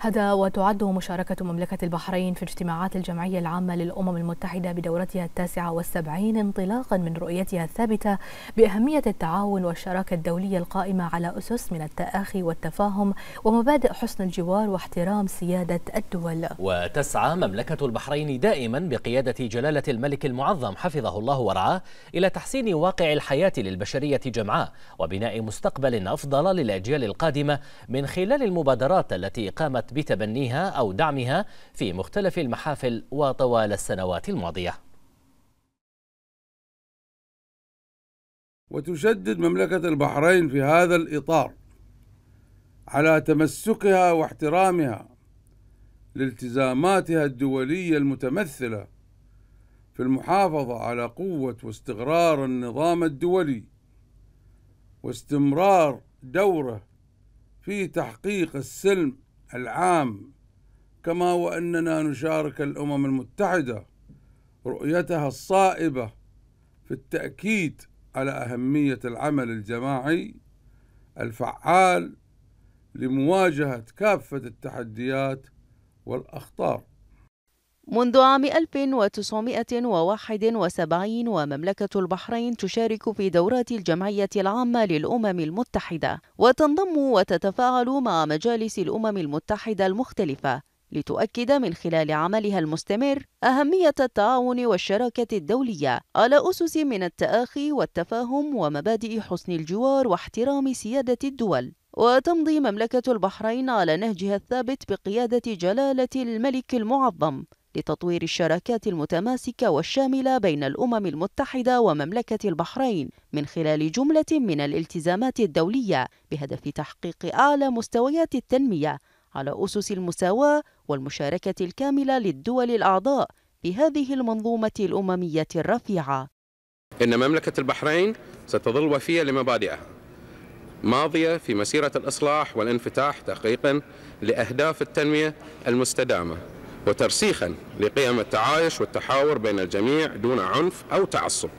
هذا وتعد مشاركة مملكة البحرين في اجتماعات الجمعية العامة للأمم المتحدة بدورتها التاسعة والسبعين انطلاقا من رؤيتها الثابتة بأهمية التعاون والشراكة الدولية القائمة على أسس من التآخي والتفاهم ومبادئ حسن الجوار واحترام سيادة الدول وتسعى مملكة البحرين دائما بقيادة جلالة الملك المعظم حفظه الله ورعاه إلى تحسين واقع الحياة للبشرية جمعاء وبناء مستقبل أفضل للأجيال القادمة من خلال المبادرات التي قامت قامت بتبنيها أو دعمها في مختلف المحافل وطوال السنوات الماضية وتشدد مملكة البحرين في هذا الإطار على تمسكها واحترامها لالتزاماتها الدولية المتمثلة في المحافظة على قوة واستقرار النظام الدولي واستمرار دوره في تحقيق السلم العام كما واننا نشارك الامم المتحده رؤيتها الصائبه في التاكيد على اهميه العمل الجماعي الفعال لمواجهه كافه التحديات والاخطار منذ عام 1971 ومملكة البحرين تشارك في دورات الجمعية العامة للأمم المتحدة وتنضم وتتفاعل مع مجالس الأمم المتحدة المختلفة لتؤكد من خلال عملها المستمر أهمية التعاون والشراكة الدولية على أسس من التآخي والتفاهم ومبادئ حسن الجوار واحترام سيادة الدول وتمضي مملكة البحرين على نهجها الثابت بقيادة جلالة الملك المعظم لتطوير الشراكات المتماسكة والشاملة بين الأمم المتحدة ومملكة البحرين من خلال جملة من الالتزامات الدولية بهدف تحقيق أعلى مستويات التنمية على أسس المساواة والمشاركة الكاملة للدول الأعضاء في هذه المنظومة الأممية الرفيعة. إن مملكة البحرين ستظل وفية لمبادئها ماضية في مسيرة الإصلاح والانفتاح تحقيقا لأهداف التنمية المستدامة وترسيخا لقيم التعايش والتحاور بين الجميع دون عنف أو تعصب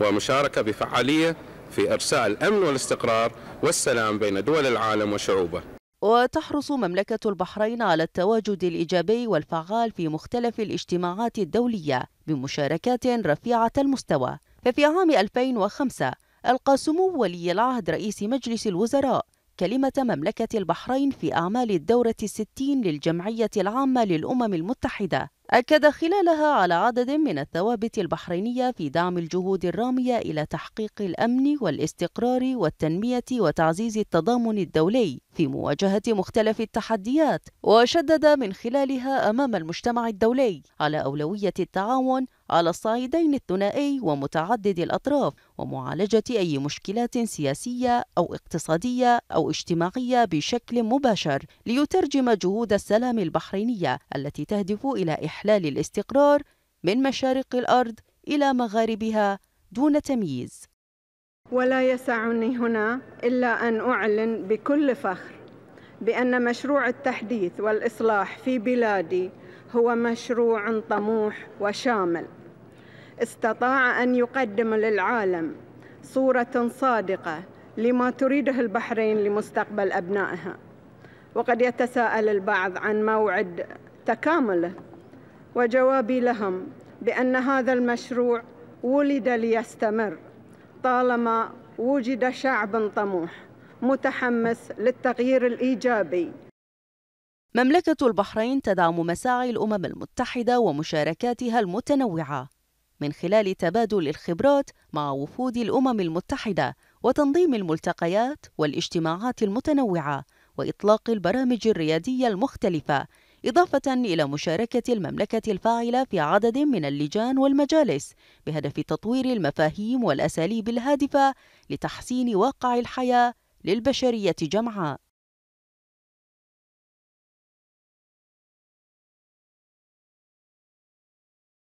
ومشاركة بفعالية في إرساء الأمن والاستقرار والسلام بين دول العالم وشعوبه وتحرص مملكة البحرين على التواجد الإيجابي والفعال في مختلف الاجتماعات الدولية بمشاركات رفيعة المستوى ففي عام 2005 ألقى سمو ولي العهد رئيس مجلس الوزراء كلمة مملكة البحرين في أعمال الدورة الستين للجمعية العامة للأمم المتحدة أكد خلالها على عدد من الثوابت البحرينية في دعم الجهود الرامية إلى تحقيق الأمن والاستقرار والتنمية وتعزيز التضامن الدولي في مواجهة مختلف التحديات، وشدد من خلالها أمام المجتمع الدولي على أولوية التعاون على الصعيدين الثنائي ومتعدد الأطراف ومعالجة أي مشكلات سياسية أو اقتصادية أو اجتماعية بشكل مباشر ليترجم جهود السلام البحرينية التي تهدف إلى إحياء استحلال الاستقرار من مشارق الارض الى مغاربها دون تمييز ولا يسعني هنا الا ان اعلن بكل فخر بان مشروع التحديث والاصلاح في بلادي هو مشروع طموح وشامل استطاع ان يقدم للعالم صوره صادقه لما تريده البحرين لمستقبل ابنائها وقد يتساءل البعض عن موعد تكامله وجوابي لهم بأن هذا المشروع ولد ليستمر طالما وجد شعب طموح متحمس للتغيير الإيجابي مملكة البحرين تدعم مساعي الأمم المتحدة ومشاركاتها المتنوعة من خلال تبادل الخبرات مع وفود الأمم المتحدة وتنظيم الملتقيات والاجتماعات المتنوعة وإطلاق البرامج الريادية المختلفة إضافة إلى مشاركة المملكة الفاعلة في عدد من اللجان والمجالس بهدف تطوير المفاهيم والأساليب الهادفة لتحسين واقع الحياة للبشرية جمعاء